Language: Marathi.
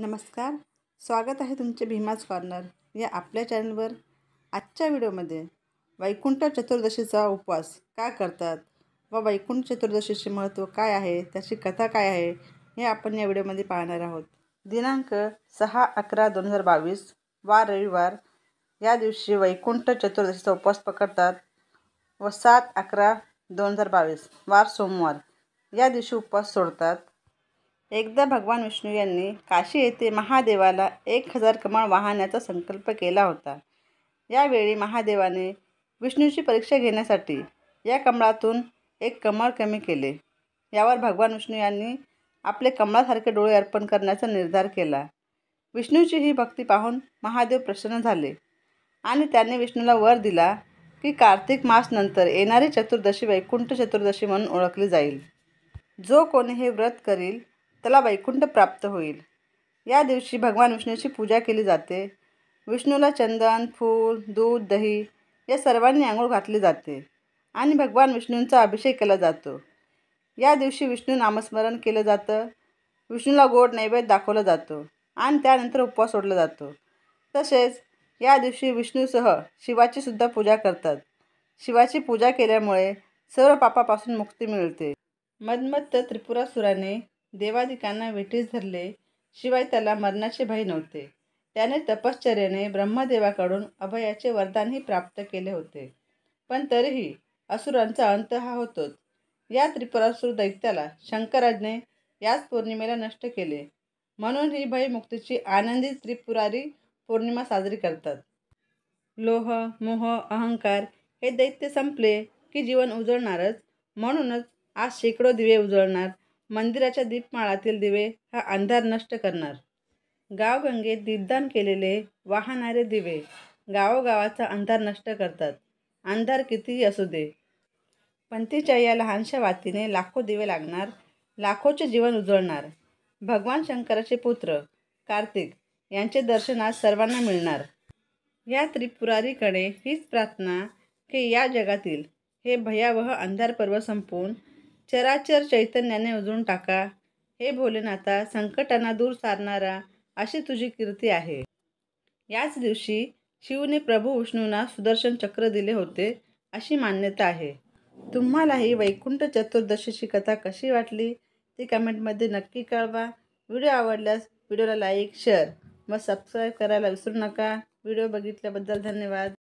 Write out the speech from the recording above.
नमस्कार स्वागत आहे तुमचे भीमाज कॉर्नर या आपल्या चॅनलवर आजच्या व्हिडिओमध्ये वैकुंठ चतुर्दशीचा उपवास काय करतात व वैकुंठ चतुर्दशीचे महत्त्व काय आहे त्याची कथा काय आहे हे आपण या व्हिडिओमध्ये पाहणार आहोत दिनांक सहा अकरा दोन हजार बावीस वार रविवार या दिवशी वैकुंठ चतुर्दशीचा उपवास पकडतात व सात अकरा दोन हजार बावीस वार सोमवार या दिवशी उपवास सोडतात एकदा भगवान विष्णू यांनी काशी येथे महादेवाला एक हजार कमळ वाहण्याचा संकल्प केला होता यावेळी महादेवाने विष्णूची परीक्षा घेण्यासाठी या कमळातून एक कमळ कमी केले यावर भगवान विष्णू यांनी आपले कमळासारखे डोळे अर्पण करण्याचा निर्धार केला विष्णूची ही भक्ती पाहून महादेव प्रसन्न झाले आणि त्यांनी विष्णूला वर दिला की कार्तिक मासनंतर येणारी चतुर्दशी वैकुंठ चतुर्दशी म्हणून ओळखली जाईल जो कोणी हे व्रत करील त्याला वैकुंठ प्राप्त होईल या दिवशी भगवान विष्णूची पूजा केली जाते विष्णूला चंदन फूल दूध दही या सर्वांनी आंघोळ घातली जाते आणि भगवान विष्णूंचा अभिषेक केला जातो या दिवशी विष्णू नामस्मरण केलं जातं विष्णूला गोड नैवेद्य दाखवला जातो आणि त्यानंतर उपवास सोडला जातो तसेच या दिवशी विष्णूसह शिवाची सुद्धा पूजा करतात शिवाची पूजा केल्यामुळे सर्व पापापासून मुक्ती मिळते मदमत्त त्रिपुरासुराने देवादिकांना विठीस धरले शिवाय त्याला मरणाचे भय नव्हते त्याने तपश्चर्याने ब्रह्मदेवाकडून अभयाचे वरदानही प्राप्त केले होते पण तरीही असुरांचा अंत हा होतोच या त्रिपुरासुर दैत्याला शंकराजने याच पौर्णिमेला नष्ट केले म्हणून ही भयमुक्तीची आनंदी त्रिपुरारी पौर्णिमा साजरी करतात लोह मोह अहंकार हे दैत्य संपले की जीवन उजळणारच म्हणूनच आज शेकडो दिवे उजळणार मंदिराच्या दीपमाळातील दिवे हा अंधार नष्ट करणार गावगंगेत दीपदान केलेले वाहणारे दिवे गावोगावाचा अंधार नष्ट करतात अंधार कितीही असू दे पंथीच्या या लहानशा वातीने लाखो दिवे लागणार लाखोचे जीवन उजळणार भगवान शंकराचे पुत्र कार्तिक यांचे दर्शन आज सर्वांना मिळणार या त्रिपुरारीकडे हीच प्रार्थना की या जगातील हे भयावह अंधार पर्व संपवून चराचर चैतन्याने उजळून टाका हे भोलेनाथा संकटांना दूर सारणारा अशी तुझी कीर्ती आहे याच दिवशी शिवने प्रभू विष्णूंना सुदर्शन चक्र दिले होते अशी मान्यता आहे तुम्हाला ही वैकुंठ चतुर्दशीची कथा कशी वाटली ती कमेंटमध्ये नक्की कळवा व्हिडिओ आवडल्यास व्हिडिओला लाईक शेअर मग सबस्क्राईब करायला विसरू नका व्हिडिओ बघितल्याबद्दल धन्यवाद